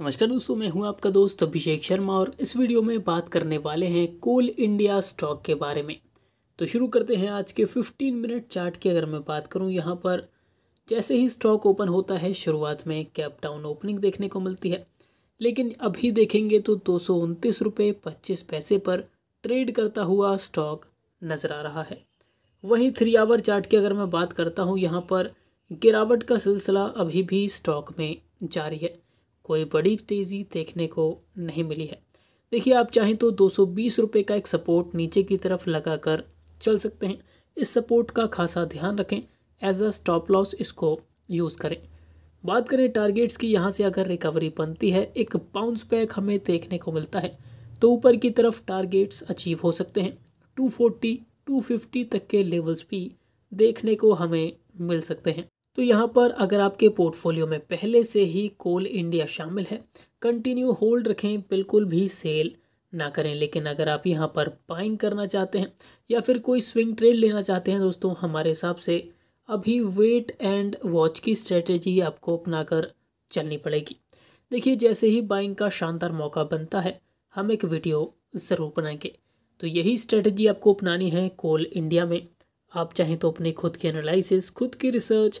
नमस्कार दोस्तों मैं हूं आपका दोस्त अभिषेक शर्मा और इस वीडियो में बात करने वाले हैं कोल इंडिया स्टॉक के बारे में तो शुरू करते हैं आज के 15 मिनट चार्ट की अगर मैं बात करूं यहां पर जैसे ही स्टॉक ओपन होता है शुरुआत में कैप डाउन ओपनिंग देखने को मिलती है लेकिन अभी देखेंगे तो दो सौ पैसे पर ट्रेड करता हुआ स्टॉक नज़र आ रहा है वहीं थ्री आवर चार्ट की अगर मैं बात करता हूँ यहाँ पर गिरावट का सिलसिला अभी भी स्टॉक में जारी है कोई बड़ी तेज़ी देखने को नहीं मिली है देखिए आप चाहें तो दो सौ का एक सपोर्ट नीचे की तरफ लगाकर चल सकते हैं इस सपोर्ट का खासा ध्यान रखें एज अ स्टॉप लॉस इसको यूज़ करें बात करें टारगेट्स की यहाँ से अगर रिकवरी बनती है एक बाउंस बैक हमें देखने को मिलता है तो ऊपर की तरफ टारगेट्स अचीव हो सकते हैं 240, 250 तक के लेवल्स भी देखने को हमें मिल सकते हैं तो यहाँ पर अगर आपके पोर्टफोलियो में पहले से ही कोल इंडिया शामिल है कंटिन्यू होल्ड रखें बिल्कुल भी सेल ना करें लेकिन अगर आप यहाँ पर बाइंग करना चाहते हैं या फिर कोई स्विंग ट्रेड लेना चाहते हैं दोस्तों हमारे हिसाब से अभी वेट एंड वॉच की स्ट्रेटेजी आपको अपनाकर चलनी पड़ेगी देखिए जैसे ही बाइंग का शानदार मौका बनता है हम एक वीडियो ज़रूर बनाएंगे तो यही स्ट्रेटजी आपको अपनानी है कोल इंडिया में आप चाहें तो अपने खुद की एनालिसिस खुद की रिसर्च